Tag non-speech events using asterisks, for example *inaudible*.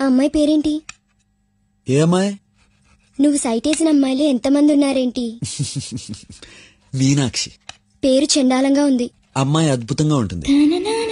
ఆ అమ్మాయి పేరేంటి ఏ అమ్మాయి నువ్వు వేసిన అమ్మాయిలు ఎంతమంది ఉన్నారేంటి *laughs* మీనాక్షి పేరు చండాలంగా ఉంది అమ్మాయి అద్భుతంగా ఉంటుంది